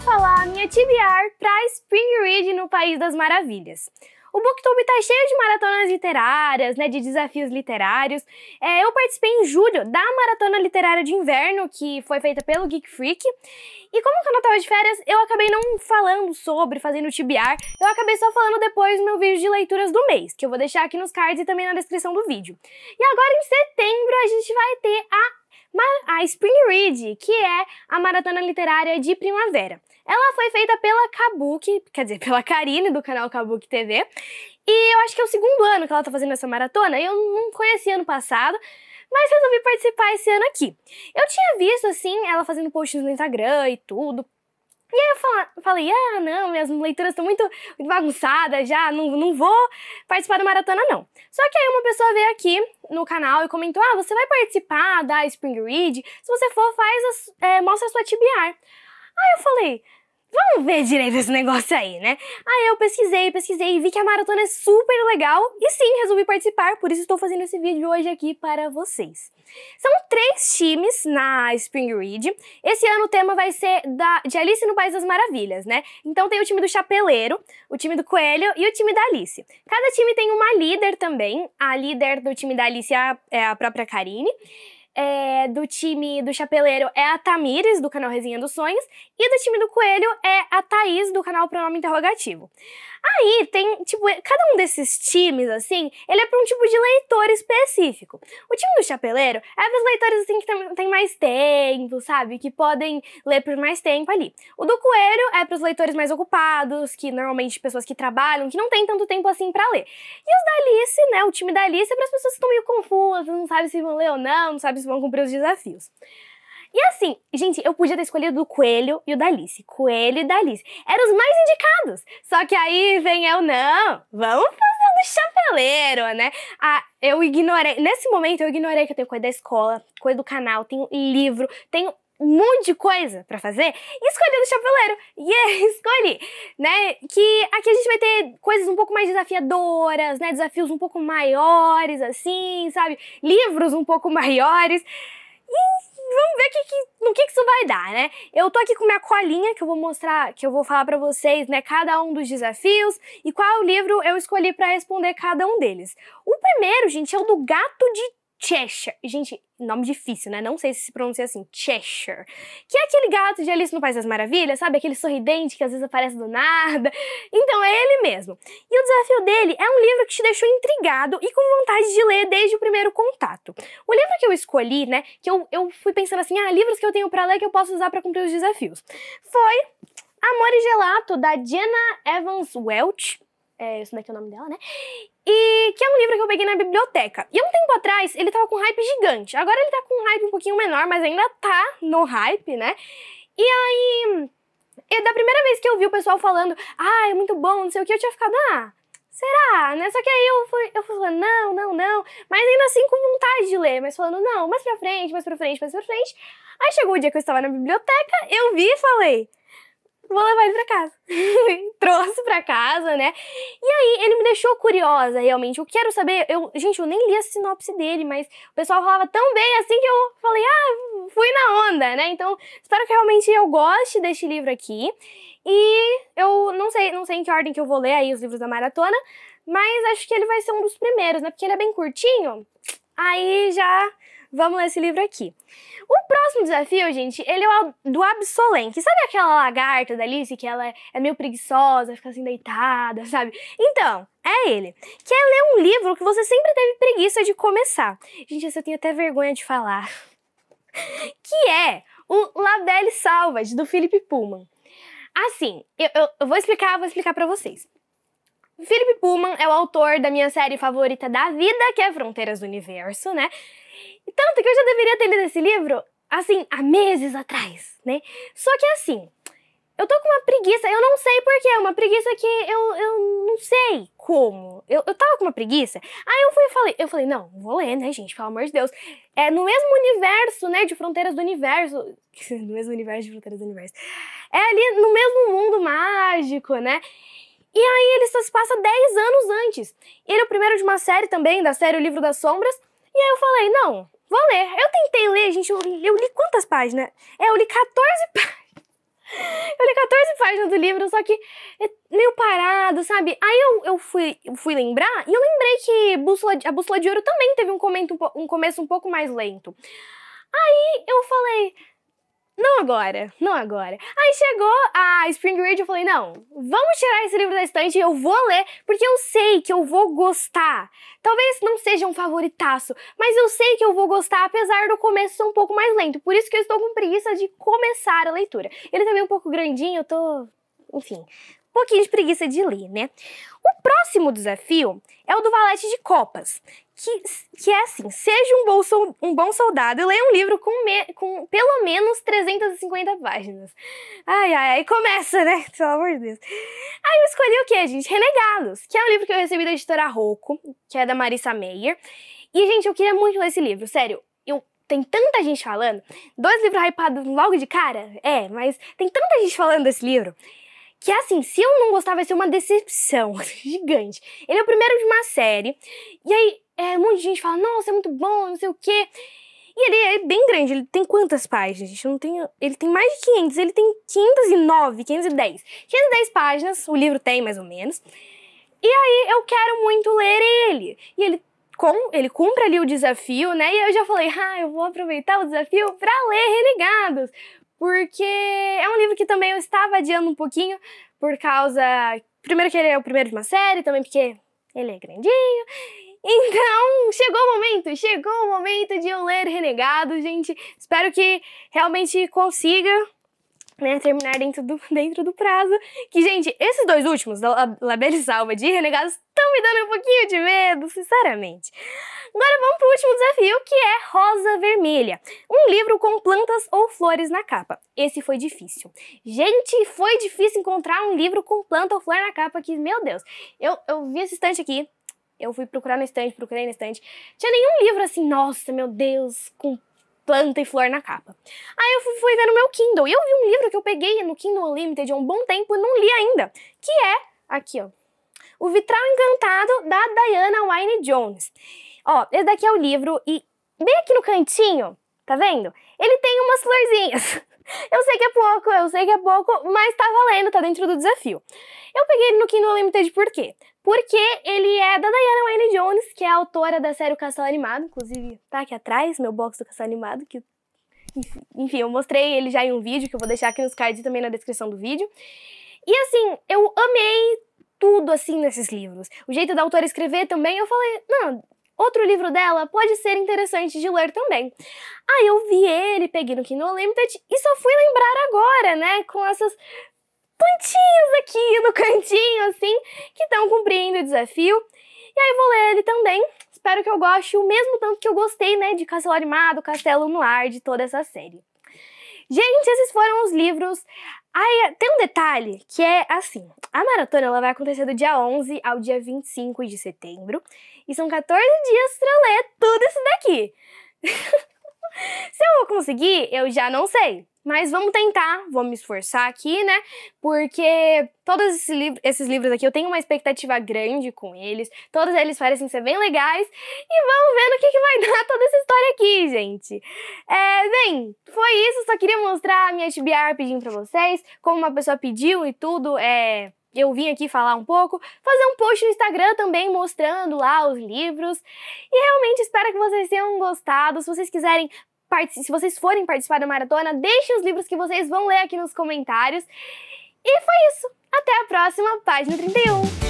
vamos falar a minha TBR para Spring Ridge no País das Maravilhas. O Booktube tá cheio de maratonas literárias, né, de desafios literários. É, eu participei em julho da Maratona Literária de Inverno, que foi feita pelo Geek Freak. E como eu não tava de férias, eu acabei não falando sobre, fazendo TBR, Eu acabei só falando depois no meu vídeo de leituras do mês, que eu vou deixar aqui nos cards e também na descrição do vídeo. E agora em setembro a gente vai ter a a Spring Read, que é a maratona literária de primavera. Ela foi feita pela Kabuki, quer dizer, pela Karine, do canal Kabuki TV. E eu acho que é o segundo ano que ela tá fazendo essa maratona. Eu não conheci ano passado, mas resolvi participar esse ano aqui. Eu tinha visto, assim, ela fazendo posts no Instagram e tudo. E aí eu falei, ah, não, minhas leituras estão muito, bagunçadas já, não, não vou participar da maratona, não. Só que aí uma pessoa veio aqui no canal e comentou, ah, você vai participar da Spring Read? Se você for, faz, as, é, mostra a sua TBR. Aí eu falei, vamos ver direito esse negócio aí, né? Aí eu pesquisei, pesquisei e vi que a maratona é super legal e sim, resolvi participar, por isso estou fazendo esse vídeo hoje aqui para vocês. São três times na Spring Ridge. Esse ano o tema vai ser da, de Alice no País das Maravilhas, né? Então tem o time do Chapeleiro, o time do Coelho e o time da Alice. Cada time tem uma líder também. A líder do time da Alice é a, é a própria Karine é, do time do Chapeleiro é a Tamires, do canal Resenha dos Sonhos, e do time do Coelho é a Thaís, do canal Pronome Interrogativo. Aí tem, tipo, cada um desses times, assim, ele é para um tipo de leitor específico. O time do Chapeleiro é para os leitores, assim, que tem mais tempo, sabe? Que podem ler por mais tempo ali. O do Coelho é para os leitores mais ocupados, que normalmente pessoas que trabalham, que não tem tanto tempo assim para ler. E os da Alice, né? O time da Alice é para as pessoas que estão meio confusas, não sabem se vão ler ou não, não sabem vão cumprir os desafios. E assim, gente, eu podia ter escolhido o Coelho e o Dalice. Coelho e Dalice. Eram os mais indicados. Só que aí vem eu, não, vamos fazer do chapeleiro, né? Ah, eu ignorei, nesse momento eu ignorei que eu tenho coisa da escola, coisa do canal, tenho livro, tenho um monte de coisa para fazer escolhi escolhendo o chapeleiro. E yeah, escolhi, né? Que aqui a gente vai ter coisas um pouco mais desafiadoras, né? Desafios um pouco maiores, assim, sabe? Livros um pouco maiores. E vamos ver que, que, no que, que isso vai dar, né? Eu tô aqui com minha colinha que eu vou mostrar, que eu vou falar para vocês, né? Cada um dos desafios e qual livro eu escolhi para responder cada um deles. O primeiro, gente, é o do Gato de Cheshire. Gente, nome difícil, né? Não sei se se pronuncia assim, Cheshire. Que é aquele gato de Alice no País das Maravilhas, sabe? Aquele sorridente que às vezes aparece do nada. Então é ele mesmo. E o desafio dele é um livro que te deixou intrigado e com vontade de ler desde o primeiro contato. O livro que eu escolhi, né? Que eu, eu fui pensando assim, ah, livros que eu tenho para ler que eu posso usar para cumprir os desafios. Foi Amor e Gelato, da Jenna Evans Welch é, como é é o nome dela, né? E que é um livro que eu peguei na biblioteca. E há um tempo atrás ele tava com um hype gigante. Agora ele tá com um hype um pouquinho menor, mas ainda tá no hype, né? E aí. E da primeira vez que eu vi o pessoal falando, ah, é muito bom, não sei o que, eu tinha ficado, ah, será, né? Só que aí eu fui, eu fui falando, não, não, não, mas ainda assim com vontade de ler, mas falando, não, mais pra frente, mais pra frente, mais pra frente. Aí chegou o dia que eu estava na biblioteca, eu vi e falei, vou levar ele pra casa. Trouxe pra casa, né? E aí, ele me deixou curiosa, realmente. Eu quero saber. Eu, gente, eu nem li a sinopse dele, mas o pessoal falava tão bem assim que eu falei, ah, fui na onda, né? Então, espero que realmente eu goste deste livro aqui. E eu não sei, não sei em que ordem que eu vou ler aí os livros da maratona, mas acho que ele vai ser um dos primeiros, né? Porque ele é bem curtinho. Aí já vamos ler esse livro aqui. O próximo desafio, gente, ele é o do Absolenque. Sabe aquela lagarta da Alice que ela é, é meio preguiçosa, fica assim deitada, sabe? Então, é ele. Que é ler um livro que você sempre teve preguiça de começar. Gente, essa eu tenho até vergonha de falar. que é o La Belle Salvage, do Philip Pullman. Assim, eu, eu, eu vou explicar, vou explicar para vocês. Philip Pullman é o autor da minha série favorita da vida, que é Fronteiras do Universo, né? Tanto que eu já deveria ter lido esse livro, assim, há meses atrás, né? Só que assim, eu tô com uma preguiça, eu não sei porquê, é uma preguiça que eu, eu não sei como. Eu, eu tava com uma preguiça, aí eu fui e falei, eu falei, não, vou ler, né, gente, pelo amor de Deus. É no mesmo universo, né, de Fronteiras do Universo, no mesmo universo de Fronteiras do Universo, é ali no mesmo mundo mágico, né, e aí ele se passa 10 anos antes. Ele é o primeiro de uma série também, da série O Livro das Sombras, e aí eu falei, não, Vou ler. Eu tentei ler, gente. Eu, eu li quantas páginas? É, eu li 14 páginas. Eu li 14 páginas do livro, só que é meio parado, sabe? Aí eu, eu fui, fui lembrar e eu lembrei que Bússola, a Bússola de Ouro também teve um, comento, um começo um pouco mais lento. Aí eu falei, agora, não agora. Aí chegou a Spring Ridge, eu falei, não, vamos tirar esse livro da estante e eu vou ler, porque eu sei que eu vou gostar. Talvez não seja um favoritaço, mas eu sei que eu vou gostar, apesar do começo ser um pouco mais lento. Por isso que eu estou com preguiça de começar a leitura. Ele também é um pouco grandinho, eu tô enfim, um pouquinho de preguiça de ler, né? O próximo desafio é o do valete de copas, que, que é assim, seja um, bolso, um bom soldado e leia um livro com, me, com pelo menos 350 páginas. Ai, ai, ai, começa, né? Pelo amor de Deus. Aí eu escolhi o que, gente? Renegados, que é um livro que eu recebi da editora Rocco, que é da Marissa Meyer. E, gente, eu queria muito ler esse livro, sério. Eu tem tanta gente falando. Dois livros hypados logo de cara? É, mas tem tanta gente falando desse livro. Que assim, se eu não gostar, vai ser uma decepção gigante. Ele é o primeiro de uma série. E aí, é, um monte de gente fala, nossa, é muito bom, não sei o quê. E ele é bem grande, ele tem quantas páginas? Gente, não tenho ele tem mais de 500, ele tem 509, 510. 510 páginas, o livro tem mais ou menos. E aí eu quero muito ler ele. E ele com, ele cumpre ali o desafio, né? E eu já falei, ah, eu vou aproveitar o desafio para ler Renegados, porque é um livro que também eu estava adiando um pouquinho por causa. Primeiro, que ele é o primeiro de uma série, também porque ele é grandinho. Então, chegou o momento, chegou o momento de eu ler Renegado, gente. Espero que realmente consiga né, terminar dentro do, dentro do prazo. Que, gente, esses dois últimos, e Salva de Renegados, estão me dando um pouquinho de medo, sinceramente. Agora vamos para o último desafio, que é Rosa Vermelha. Um livro com plantas ou flores na capa. Esse foi difícil. Gente, foi difícil encontrar um livro com planta ou flor na capa, que, meu Deus. Eu, eu vi esse estante aqui, eu fui procurar no estante, procurei no estante. Tinha nenhum livro assim, nossa, meu Deus, com planta e flor na capa. Aí eu fui, ver no meu Kindle e eu vi um livro que eu peguei no Kindle Unlimited há um bom tempo e não li ainda, que é, aqui ó, O Vitral Encantado, da Diana Wynne Jones. Ó, esse daqui é o livro e bem aqui no cantinho, tá vendo? Ele tem umas florzinhas. Eu sei que é pouco, eu sei que é pouco, mas tá valendo, tá dentro do desafio. Eu peguei ele no Kindle Unlimited por quê? Porque ele é da Diana Wayne Jones, que é a autora da série O Castelo Animado, inclusive tá aqui atrás, meu box do Castelo Animado, que enfim, eu mostrei ele já em um vídeo, que eu vou deixar aqui nos cards e também na descrição do vídeo. E assim, eu amei tudo assim nesses livros. O jeito da autora escrever também, eu falei, não, Outro livro dela pode ser interessante de ler também. Ah, eu vi ele, peguei no Kino Limited e só fui lembrar agora, né? Com essas plantinhas aqui no cantinho, assim, que estão cumprindo o desafio. E aí vou ler ele também. Espero que eu goste o mesmo tanto que eu gostei, né, de Castelo Animado, Castelo no Ar, de toda essa série. Gente, esses foram os livros. Ai, tem um detalhe que é assim: a maratona ela vai acontecer do dia 11 ao dia 25 de setembro. E são 14 dias pra ler tudo isso daqui. Se eu vou conseguir, eu já não sei. Mas vamos tentar, vou me esforçar aqui, né? Porque todos esses, livros, esses livros aqui eu tenho uma expectativa grande com eles, todos eles parecem ser bem legais, e vamos ver no que, que vai dar toda essa história aqui, gente. É, bem, foi isso, só queria mostrar a minha TBR pedindo pra vocês, como uma pessoa pediu e tudo, é eu vim aqui falar um pouco, fazer um post no Instagram também mostrando lá os livros. E realmente espero que vocês tenham gostado. Se vocês quiserem se vocês forem participar da maratona, deixem os livros que vocês vão ler aqui nos comentários. E foi isso. Até a próxima página 31.